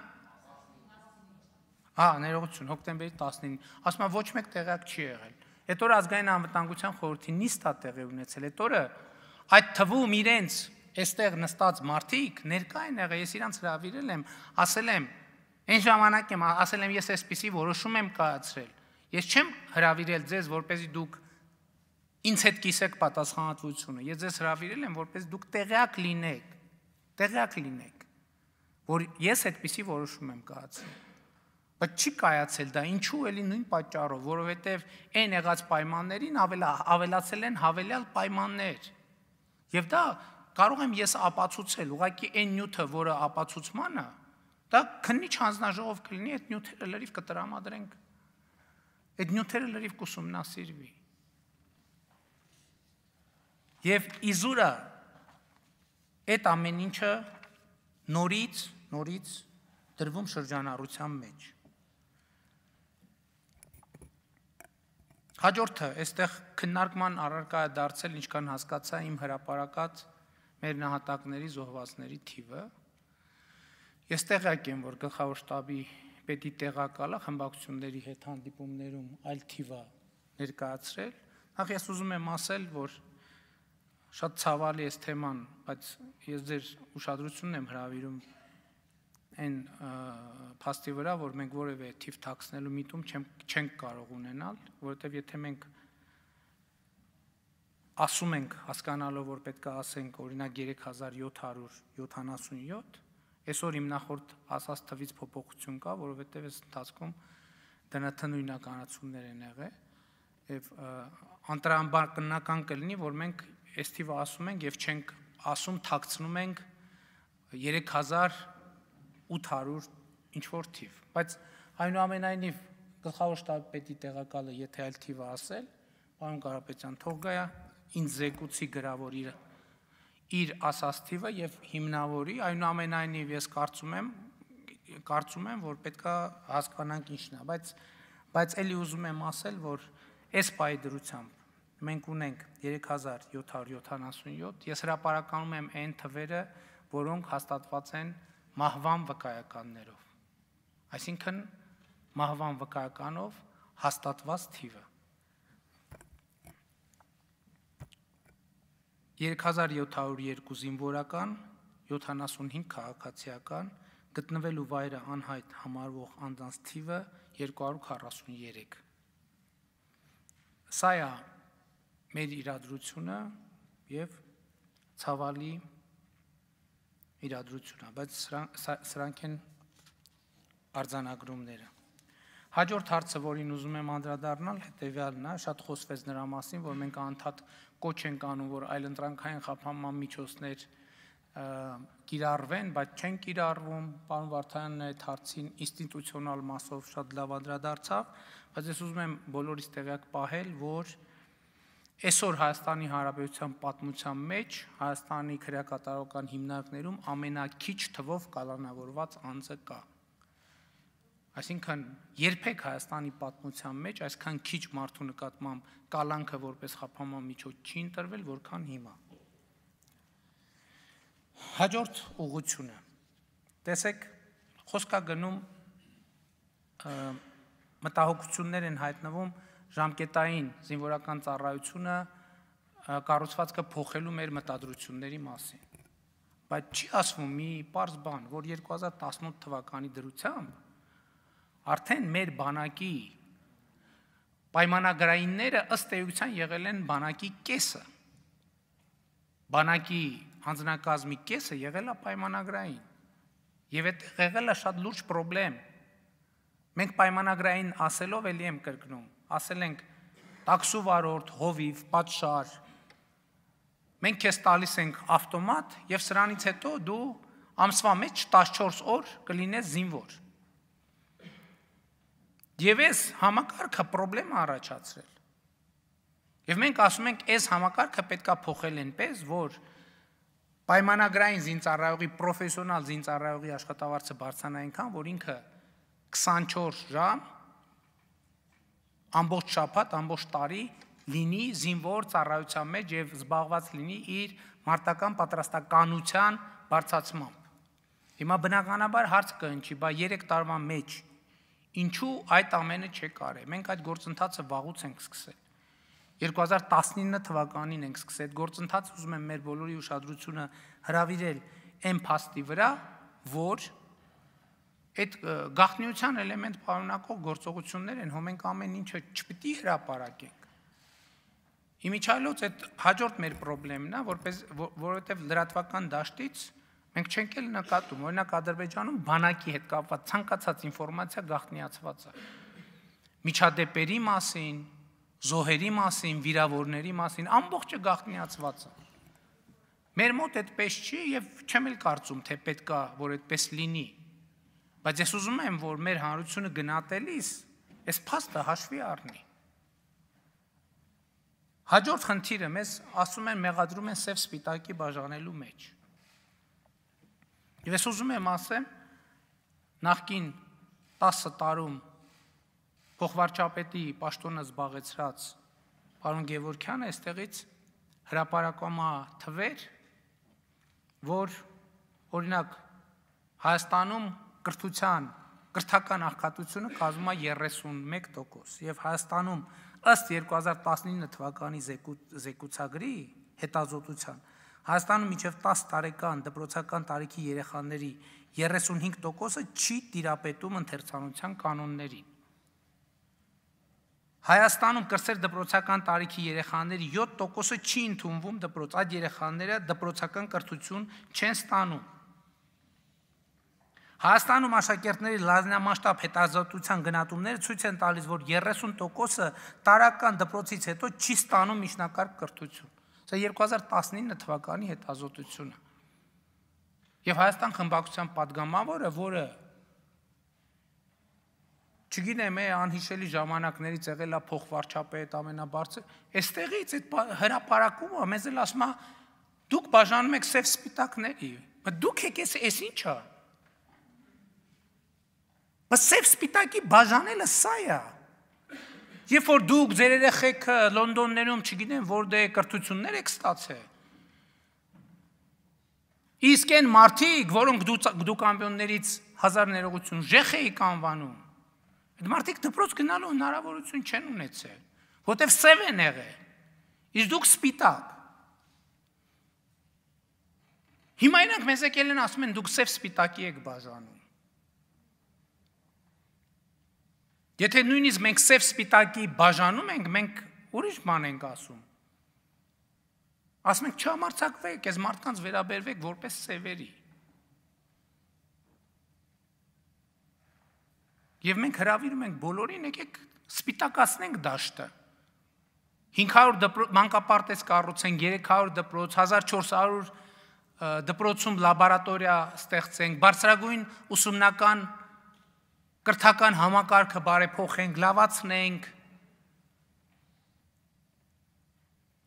Հա, ներողություն, հոկտեմբերի 19-ին, ասում եմ ոչ մեկ տեղակ չի եղել։ Այդ օրը ազգային անվտանգության խորհրդի նիստա տեղի ունեցել։ Այդ օրը այդ թվում իրենց այստեղ նստած մարդիկ ներկա են եղել, ես իրանց հravirել եմ, ասել եմ, այն ժամանակ եմ ասել եմ ես էսպիսի որոշում եմ կայացրել։ Ես չեմ հravirել ձեզ, որպեսզի դուք ինձ հետ կիսեք պատասխանատվությունը։ Ես ձեզ հravirել եմ, որպես դուք տեղյակ լինեք, տեղյակ լինեք, որ ես այդպիսի որոշում եմ կայացրել բայց չի կայացել դա ինչու էլի նույն պատճառով որովհետև այն եղած պայմաններին ավելա, ավելացել են հավելյալ պայմաններ եւ դա կարող եմ ես ապացուցել ուղղակի այն նյութը որը ապացուցմանը դա քննիչ հանձնաժողով կլինի այդ նյութերը լրիվ կտրամադրենք այդ նյութերը լրիվ կուսումնասիրվի եւ իզուրը այդ ամեն ինչը նորից նորից դրվում շրջանառության մեջ Հաջորդը, այստեղ քննարկման առարկա է դարձել, ինչքան հասկացա իմ հրաապարակած մեր նահատակների զոհվածների թիվը։ Ես տեղյակ եմ, որ գլխավոր штаբի պետի տեղակալը խմբակցությունների հետ հանդիպումներում այլ թիվա ներկայացրել։ Նախ ես ուզում եմ ասել, որ շատ ցավալի է թեման, բայց ես ձեր ուշադրությունն եմ հրավիրում այն փաստի վրա, որ մենք որևէ թիվ թաքցնելու միտում չեն, չենք կարող ունենալ, որովհետև եթե մենք ասում ենք հասկանալով, որ պետք է ասենք օրինակ 3777, այսօր իմ նախորդ ասած թվից փոփոխություն կա, որովհետև այս ընթացքում դնթնույնականացումներ են եղել եւ անտրամբար կնական կլինի, որ մենք այս թիվը ասում ենք եւ չենք ասում, թաքցնում ենք 3000 800 ինչ որ թիվ, բայց այնուամենայնիվ գլխավոր շտաբպետի տեղակալը եթե այլ թիվը ասել, պարոն Կարապետյան թող գա ինձ զեկուցի գրավոր իր իր ասած թիվը եւ հիմնավորի, այնուամենայնիվ ես կարծում եմ կարծում եմ, որ պետքա հասկանանք ինչն է, բայց բայց էլի ուզում եմ ասել, որ այս պայդրությամբ մենք ունենք 3777, ես հրապարականում եմ այն թվերը, որոնք հաստատված են 2019 մահվան վկայականներով։ Այսինքն մահվան վկայականով հաստատված թիվը 3702 զինվորական, 75 քաղաքացիական գտնվելու վայրը անհայտ համարվող անձանց թիվը 243։ Սա է մեր իրադրությունը եւ ցավալի իրադրությունը, բայց սրանք են արձանագրումները։ Հաջորդ հարցը, որին ուզում եմ անդրադառնալ, հետևյալն է, շատ խոսվեց նրա մասին, որ մենք անդադ կոչ ենք անում, որ այլընտրանքային խափանման միջոցներ կիրառվեն, բայց չեն կիրառվում։ Պարոն Վարդանյանն այդ հարցին ինստիտուցիոնալ մասով շատ լավ անդրադարձավ, բայց ես ուզում եմ բոլորիս տեղյակ պահել, որ Այսօր Հայաստանի Հանրապետության պատմության մեջ Հայաստանի քրեակատարական հիմնարկներում ամենակիչ թվով կալանավորված անձը կա։ Այսինքն երբեք Հայաստանի պատմության մեջ այսքան քիչ մարդու նկատմամբ կալանքը որպես խափանման միջոց չի ընտրվել, որքան հիմա։ Հաջորդ ուղությունը։ Տեսեք, խոսքա գնում մտահոգություններ են հայտնվում ժամկետային զինվորական ծառայությունը կառուցվածքը փոխելու մեր մտադրությունների մասին։ Բայց չի ասվում մի պարզ բան, որ 2018 թվականի դրությամբ արդեն մեր բանակի պայմանագրայինները ըստ էության եղել են բանակի կեսը։ Բանակի հանձնակազմի կեսը եղել է պայմանագրային։ Եվ այդ եղել է շատ լուրջ խնդրեմ։ Մենք պայմանագրային ասելով էլի եմ կրկնում ասել ենք տաքսու վարորդ, հովիվ, պատշար։ Մենք քեզ տալիս ենք ավտոմատ եւ սրանից հետո դու ամսվա մեջ 14 օր կլինես զինվոր։ Եվ այս համակարգը խնդրեմ առաջացրել։ Եվ մենք ասում ենք, այս համակարգը պետքա փոխել այնպես, որ պայմանագրային զինծառայողի պրոֆեսիոնալ զինծառայողի աշխատավարձը բարձրանա այնքան, որ ինքը 24 ժամ ամբողջ շաբաթ, ամբողջ տարի լինի զինվոր ծառայության մեջ եւ զբաղված լինի իր մարտական պատրաստականության բարձացմամբ։ Հիմա բնականաբար հարց կընչի, բա 3 տարվա մեջ ինչու այդ ամենը չկարե։ Մենք այդ գործընթացը վաղուց ենք սկսել։ 2019 թվականին ենք սկսել այդ գործընթացը, ուզում եմ մեր բոլորի ուշադրությունը հրավիրել այն փաստի վրա, որ այդ գաղտնիության էլեմենտ պարունակող գործողություններ են, հո մենք ամեն ինչը չպիտի հրաապարակենք։ Իմիջայլոց այդ հաջորդ մեր խնդրեմն է, որպես որովհետև լրատվական դաշտից մենք չենք էլ նկատում, օրինակ Ադրբեջանում բանակի հետ կապված ցանկացած ինֆորմացիա գաղտնիացված է։ Միջադեպերի մասին, զոհերի մասին, վիրավորների մասին ամբողջը գաղտնիացված է։ Մեր մոտ այդպես չի եւ չեմ էլ կարծում, թե պետքա որ այդպես լինի։ Բայց ես ուզում եմ, որ մեր հանրությունը գնահատելիս այս փաստը հաշվի առնի։ Հաջորդ խնդիրը մեզ ասում են մեղադրում են սև սպիտակի բաժանելու մեջ։ Եվ ես ուզում եմ ասեմ, նախքին 10 տարում փոխվարչապետի պաշտոնը զբաղեցրած պարոն Գևորքյանը այստեղից հրաապարակոմա թվեր, որ օրինակ Հայաստանում կրթության կրթական աղքատությունը կազմում է 31% եւ Հայաստանում ըստ 2019 թվականի զեկուցագրի հետազոտության Հայաստանում միջև 10 տարեկան դպրոցական տարիքի երեխաների 35%-ը չի տիրապետում ընթերցանության կանոններին։ Հայաստանում կրսեր դպրոցական տարիքի երեխաների 7%-ը չի ընդունվում դպրոց, այդ երեխաները դպրոցական կրթություն չեն ստանում։ Հայաստանում աշակերտների լազնամասշտաբ հետազոտության գնահատումները ցույց են տալիս, որ 30%-ը տարական դպրոցից հետո չի ստանում միջնակարգ կրթություն։ Սա 2019 թվականի հետազոտությունն է։ Եվ Հայաստան խմբակցության падգամավորը, որը չգինեմ, է անհիշելի ժամանակներից եղել է փոխվարչապետ ամենաբարձր, այստեղից այդ հրաապարակումը մեզ էլ ասում է՝ դուք բաժանում եք սև սպիտակների։ Բայց դուք եք էս էս ինչա՞ Բայց սև սպիտակի բաժանելը սա է։ Երբ որ դուք ձեր երեխեք Լոնդոններում, չգիտեմ, որտեղ կրթություններ եք ստացել, Իսկ այն մարդիկ, որոնք դուք դուք ամբյոններից հազար ներողություն ժեխ էիք անվանում, այդ մարդիկ դպրոց գնալու հնարավորություն չեն ունեցել, որտեվ սև են եղել։ Իսկ դուք սպիտակ։ Հիմա այնք մեզ եկել են ասում են դուք սև սպիտակի եք բաժանում։ Եթե նույնիսկ մենք սև սպիտակի բաժանում ենք, մենք ուրիշ բան ենք ասում։ Ասում ենք չհամարցակվեք, այս մարդկանց վերաբերվեք որպես սևերի։ Եվ մենք հրավիրում ենք բոլորին, եկեք սպիտակացնենք դաշտը։ 500 դպրոց մանկապարտեզ կառուցենք, 300 դպրոց, 1400 դպրոցում լաբորատորիա ստեղծենք, բարձրագույն ուսումնական կրթական համակարգը բարեփոխենք, լավացնենք։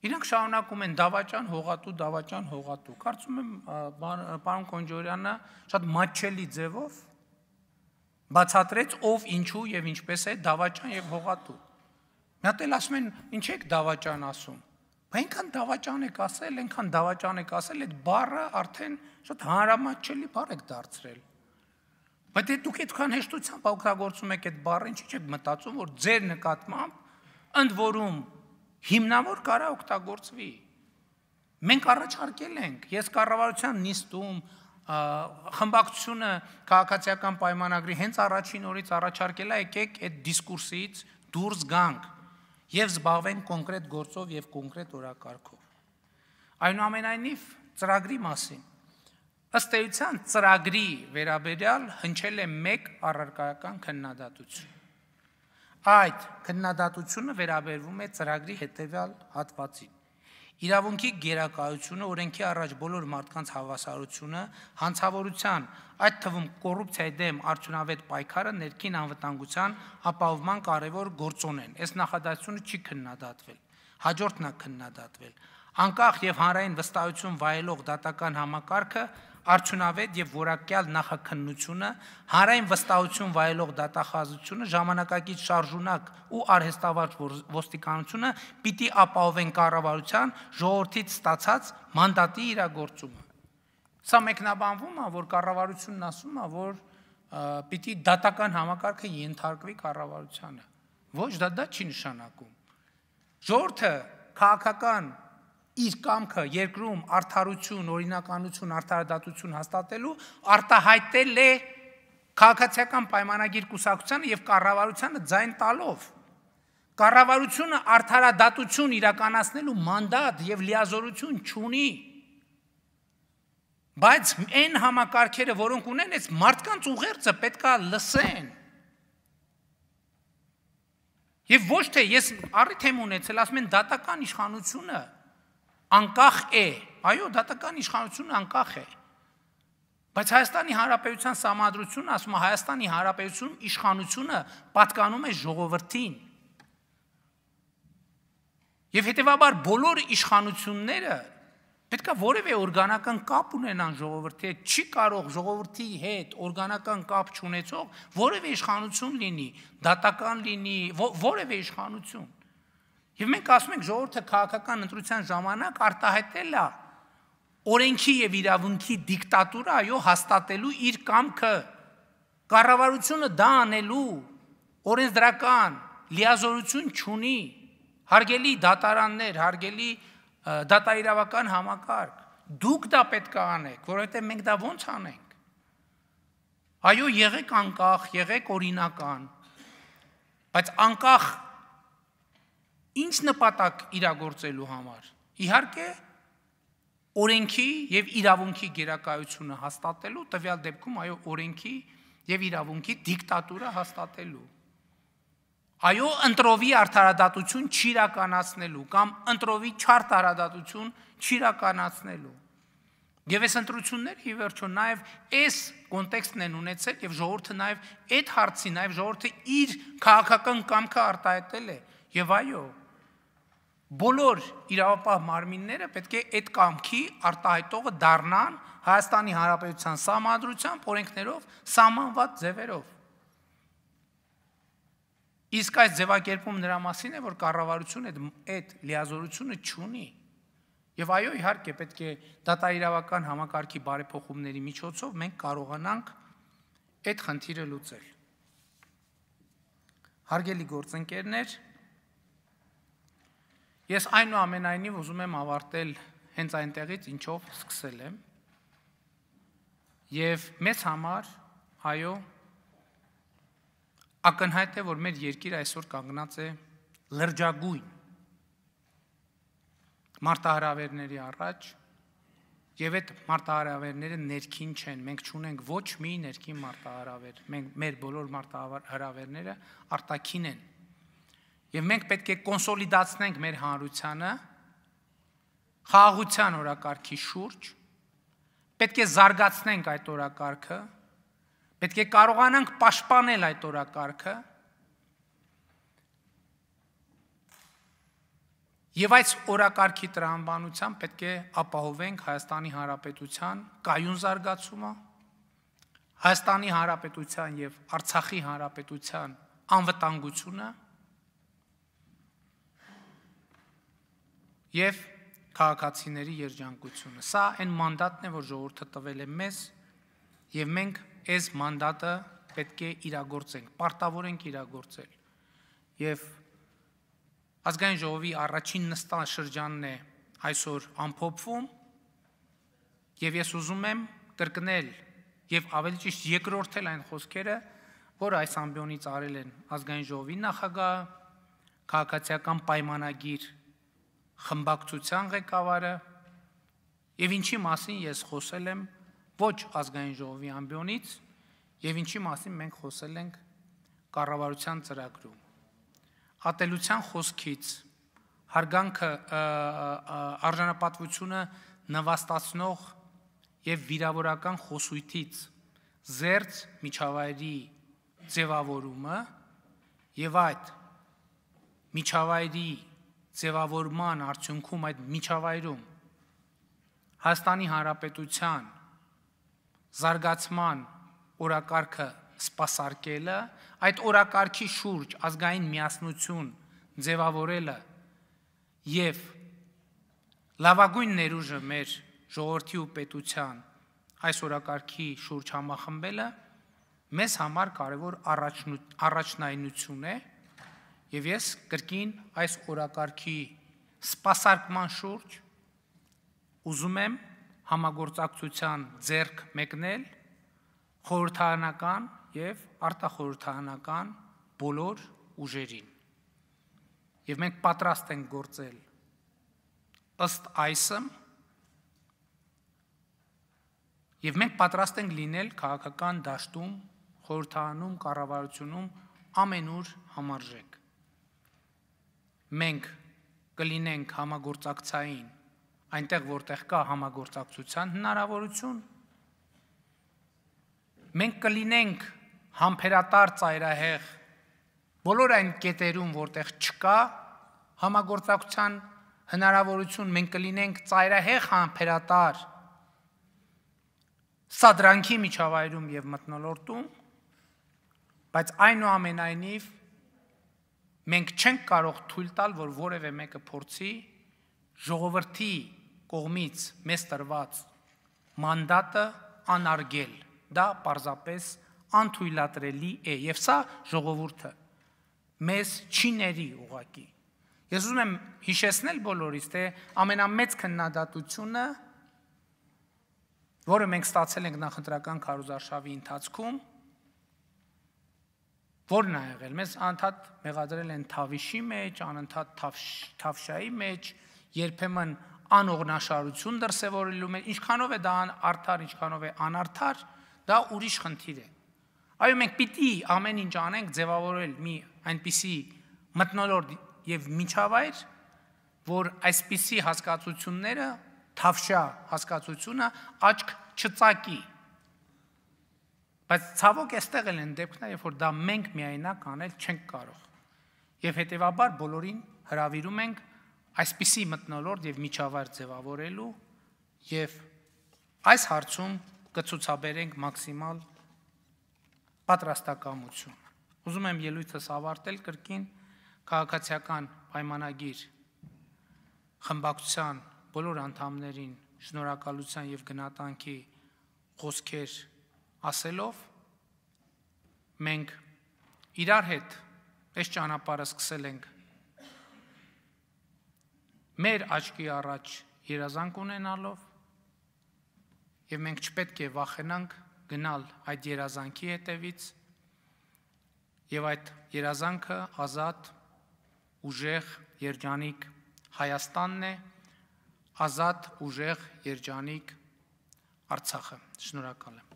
Իրանք շարունակում են դավաճան, հողատու, դավաճան, հողատու։ Կարծում եմ պարոն Կոնջորյանը շատ մաչելի ձևով բացատրեց ով ինչու եւ ինչպես է դավաճան եւ հողատու։ Մի հատ էլ ասում են, ինչ եք դավաճան ասում։ Բա այնքան դավաճան եք ասել, այնքան դավաճան եք ասել, այդ բառը արդեն շատ հանրամատչելի բառ եք դարձրել։ Բայց դե դուք այդքան հեշտությամբ օգտագործում եք այդ բառը, ինչի՞ չեք մտածում, որ ձեր նկատմամբ ընդ որում հիմնավոր կարա օգտագործվի։ Մենք առաջարկել ենք, ես կառավարության նիստում խմբակցությունը քաղաքացիական պայմանագրի հենց առաջին օրից առաջարկել է եկեք այդ դիսկուրսից դուրս գանք եւ զբաղվենք կոնկրետ գործով եւ կոնկրետ օրակարգով։ Այնուամենայնիվ ծրագրի մասին Ըստ էության ծրագրի վերաբերյալ հնչել է մեկ առարկայական քննադատություն։ Այդ քննադատությունը վերաբերվում է ծրագրի հետևյալ հատվածին։ Իրավունքի գերակայությունը, օրենքի առաջ բոլոր մարդկանց հավասարությունը, հանցավորության, այդ թվում կոռուպցիայի դեմ արդյունավետ պայքարը ներքին անվտանգության ապահովման կարևոր գործոն են։ Այս նախադասությունը չի քննադատվել։ Հաջորդն է քննադատվել։ Անկախ եւ հանրային վստահություն վայելող դատական համակարգը արդյունավետ եւ որակյալ նախաքննությունը, հանրային վստահություն վայելող դատախազությունը, ժամանակակից շարժունակ ու արհեստավարժ ոստիկանությունը պիտի ապահովեն կառավարության ժողովրդից ստացած մանդատի իրագործումը։ Սա մեկնաբանվում է, որ կառավարությունն ասում է, որ պիտի դատական համակարգը ենթարկվի կառավարությանը։ Ոչ դա դա չի նշանակում։ Ժողովրդը քաղաքական իր կամքը երկրում արդարություն, օրինականություն, արդարադատություն հաստատելու արտահայտել է քաղաքացիական պայմանագիր կուսակցությանը եւ կառավարությանը ձայն տալով կառավարությունը արդարադատություն իրականացնելու մանդատ եւ լիազորություն չունի բայց այն համակարգերը որոնք ունեն այս մարդկանց ուղերձը պետքա լսեն եւ ոչ թե ես առիթ եմ ունեցել ասում են դատական իշխանությունը անկախ է։ Այո, դատական իշխանությունը անկախ է։ Բայց Հայաստանի Հանրապետության Սամադրությունը ասում է Հայաստանի Հանրապետություն իշխանությունը պատկանում է ժողովրդին։ Եվ հետևաբար բոլոր իշխանությունները պետքա որևէ օրգանական կապ ունենան ժողովրդի հետ, չի կարող ժողովրդի հետ օրգանական կապ չունեցող որևէ իշխանություն լինի, դատական լինի, որևէ իշխանություն։ Եվ մենք ասում ենք ժողովուրդը քաղաքական ընտրության ժամանակ արտահայտել է օրենքի եւ իրավունքի դիկտատուրա այո հաստատելու իր կամքը կառավարությունը դա անելու օրենսդրական լիազորություն չունի հարգելի դատարաններ հարգելի դատաիրավական համակարգ դուք դա պետք է անեք որովհետեւ մենք դա ո՞նց անենք այո եղեք անկախ եղեք օրինական բայց անկախ ինչ նպատակ իրագործելու համար։ Իհարկե, օրենքի եւ իրավունքի գերակայությունը հաստատելու, տվյալ դեպքում այո, օրենքի եւ իրավունքի դիկտատուրա հաստատելու։ Այո, ընտրովի արդարադատություն չիրականացնելու կամ ընտրովի չարդարադատություն չիրականացնելու։ Եվ այս ընտրությունները ի վերջո նաև այս կոնտեքստն են ունեցել եւ ժողովուրդը նաև այդ հարցի, նաև ժողովուրդը իր քաղաքական կամքը արտահայտել է։ Եվ այո, բոլոր իրավապահ մարմինները պետք է այդ կամքի արտահայտողը դառնան Հայաստանի Հանրապետության համադրությամբ օրենքներով սահմանված ձևերով։ Իսկ այս ձևակերպում նրա մասին է, որ կառավարությունը այդ այդ լիազորությունը չունի։ Եվ այո, իհարկե, պետք է դատաիրավական համակարգի բարեփոխումների միջոցով մենք կարողանանք այդ խնդիրը լուծել։ Հարգելի գործընկերներ, Ես այնուամենայնիվ ուզում եմ ավարտել հենց այնտեղից, ինչով սկսել եմ։ Եվ մեզ համար, այո, ակնհայտ է, որ մեր երկիրը այսօր կանգնած է լրջագույն մարտահրավերների առաջ, Եվ այդ մարտահրավերները ներքին չեն։ Մենք չունենք ոչ մի ներքին մարտահրավեր։ Մենք մեր բոլոր մարտահրավերները արտաքին են։ Եվ մենք պետք է կոնսոլիդացնենք մեր հանրությանը խաղաղության օրակարգի շուրջ։ Պետք է զարգացնենք այդ օրակարգը։ Պետք է կարողանանք պաշտպանել այդ օրակարգը։ Եվ այս օրակարգի տրամաբանությամբ պետք է ապահովենք Հայաստանի Հանրապետության կայուն զարգացումը, Հայաստանի Հանրապետության եւ Արցախի Հանրապետության անվտանգությունը եւ քաղաքացիների երջանկությունը։ Սա այն մանդատն է, որ ժողովուրդը տվել է մեզ եւ մենք այս մանդատը պետք է իրագործենք, պարտավոր ենք իրագործել։ Եվ ազգային ժողովի առաջին նստան շրջանն է այսօր ամփոփվում եւ ես ուզում եմ կրկնել եւ ավելի ճիշտ երկրորդել այն խոսքերը, որ այս ամբիոնից արել են ազգային ժողովի նախագահ, քաղաքացիական պայմանագիր խմբակցության ղեկավարը եւ ինչի մասին ես խոսել եմ ոչ ազգային ժողովի ամբիոնից եւ ինչի մասին մենք խոսել ենք կառավարության ծրագրում ատելության խոսքից հարգանքը արժանապատվությունը նվաստացնող եւ վիրավորական խոսույթից զերծ միջավայրի ձևավորումը եւ այդ միջավայրի ձևավորման արդյունքում այդ միջավայրում Հայաստանի Հանրապետության զարգացման օրակարգը սпасարկելը, այդ օրակարգի շուրջ ազգային միասնություն ձևավորելը եւ լավագույն ներուժը մեր ժողովրդի ու պետության այս օրակարգի շուրջ համախմբելը մեզ համար կարևոր առաջնայինություն է առաջ Եվ ես կրկին այս օրակարգի սպասարկման շուրջ ուզում եմ համագործակցության ձեռք մեկնել խորհրդարանական եւ արտախորհրդարանական բոլոր ուժերին։ Եվ մենք պատրաստ ենք գործել ըստ այսը եւ մենք պատրաստ ենք լինել քաղաքական դաշտում, խորհրդարանում, կառավարությունում ամենուր համարժեք մենք կլինենք համագործակցային այնտեղ որտեղ կա համագործակցության հնարավորություն մենք կլինենք համբերատար ծայրահեղ բոլոր այն կետերում որտեղ չկա համագործակցության հնարավորություն մենք կլինենք ծայրահեղ համբերատար սադրանքի միջավայրում եւ մտնոլորտում բայց այնուամենայնիվ այն Մենք չենք կարող թույլ տալ, որ որևէ մեկը փորձի ժողովրդի կողմից մեզ տրված մանդատը անարգել։ Դա պարզապես անթույլատրելի է եւ սա ժողովուրդը մեզ չի ների ուղակի։ Ես ուզում եմ հիշեցնել բոլորիս, թե ամենամեծ քննադատությունը, որը մենք ստացել ենք նախընտրական քարոզարշավի ընթացքում, Որն է եղել։ Մեզ անդադ մեղադրել են Թավիշի մեջ, անընդհատ Թավշայի մեջ, երբեմն անօգնաշարություն դրսևորելու մեջ։ Ինչքանով է դա արդար, ինչքանով է անարդար, դա ուրիշ խնդիր է։ Այո, մենք պիտի ամեն ինչ անենք ձևավորել մի այնպիսի մտնոլորտ եւ միջավայր, որ այսպիսի հասկացությունները, թավշա հասկացությունը աչք չծակի։ չծ Բայց ցավոք այստեղ էլ են դեպքներ, երբ որ դա մենք միայնակ անել չենք կարող։ Եվ հետևաբար բոլորին հravirում ենք այսպիսի մտնոլորտ եւ միջավայր ձևավորելու եւ այս հարցում կցուցաբերենք մաքսիմալ պատրաստակամություն։ Ուզում եմ ելույթս ավարտել կրկին քաղաքացիական պայմանագիր խմբակցության բոլոր անդամներին շնորհակալության եւ գնահատանքի խոսքեր ասելով մենք իրար հետ այս ճանապարհը սկսել ենք մեր աչքի առաջ երազանք ունենալով եւ մենք չպետք է վախենանք գնալ այդ երազանքի հետևից եւ այդ երազանքը ազատ ուժեղ երջանիկ Հայաստանն է ազատ ուժեղ երջանիկ Արցախը շնորհակալ եմ